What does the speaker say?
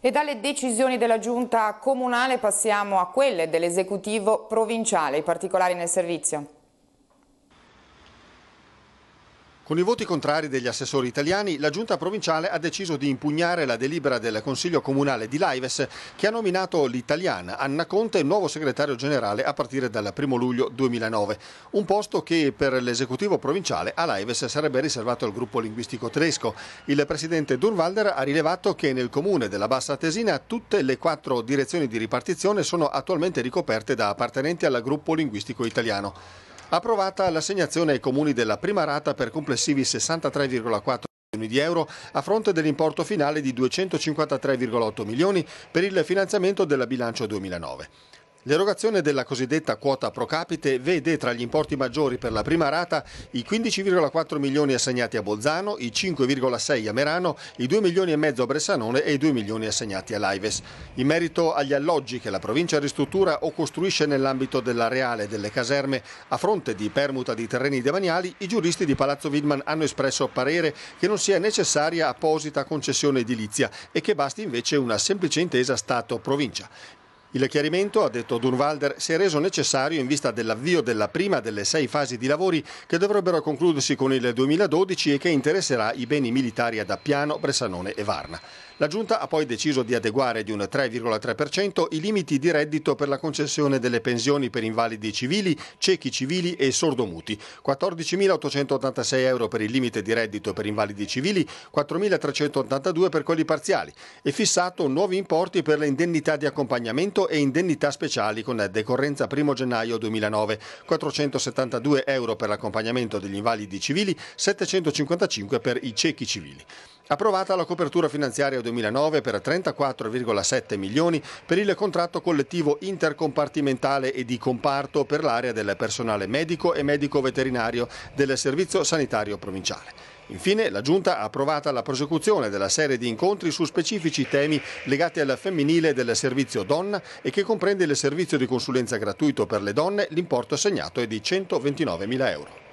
E dalle decisioni della giunta comunale passiamo a quelle dell'esecutivo provinciale, i particolari nel servizio. Con i voti contrari degli assessori italiani, la giunta provinciale ha deciso di impugnare la delibera del Consiglio Comunale di Laives che ha nominato l'italiana Anna Conte nuovo segretario generale a partire dal 1 luglio 2009, un posto che per l'esecutivo provinciale a Laives sarebbe riservato al gruppo linguistico tedesco. Il presidente Durwalder ha rilevato che nel comune della Bassa Tesina tutte le quattro direzioni di ripartizione sono attualmente ricoperte da appartenenti al gruppo linguistico italiano approvata l'assegnazione ai comuni della prima rata per complessivi 63,4 milioni di euro a fronte dell'importo finale di 253,8 milioni per il finanziamento della bilancio 2009. L'erogazione della cosiddetta quota pro capite vede tra gli importi maggiori per la prima rata i 15,4 milioni assegnati a Bolzano, i 5,6 a Merano, i 2 milioni e mezzo a Bressanone e i 2 milioni assegnati a Laives. In merito agli alloggi che la provincia ristruttura o costruisce nell'ambito dell'areale e delle caserme a fronte di permuta di terreni demaniali, i giuristi di Palazzo Widman hanno espresso parere che non sia necessaria apposita concessione edilizia e che basti invece una semplice intesa Stato-Provincia. Il chiarimento, ha detto Dunvalder, si è reso necessario in vista dell'avvio della prima delle sei fasi di lavori che dovrebbero concludersi con il 2012 e che interesserà i beni militari ad Appiano, Bressanone e Varna. La Giunta ha poi deciso di adeguare di un 3,3% i limiti di reddito per la concessione delle pensioni per invalidi civili, ciechi civili e sordomuti. 14.886 euro per il limite di reddito per invalidi civili, 4.382 per quelli parziali e fissato nuovi importi per le indennità di accompagnamento e indennità speciali con decorrenza 1 gennaio 2009, 472 euro per l'accompagnamento degli invalidi civili, 755 per i ciechi civili. Approvata la copertura finanziaria 2009 per 34,7 milioni per il contratto collettivo intercompartimentale e di comparto per l'area del personale medico e medico veterinario del Servizio Sanitario Provinciale. Infine, la Giunta ha approvato la prosecuzione della serie di incontri su specifici temi legati al femminile del servizio donna e che comprende il servizio di consulenza gratuito per le donne, l'importo assegnato è di 129 mila euro.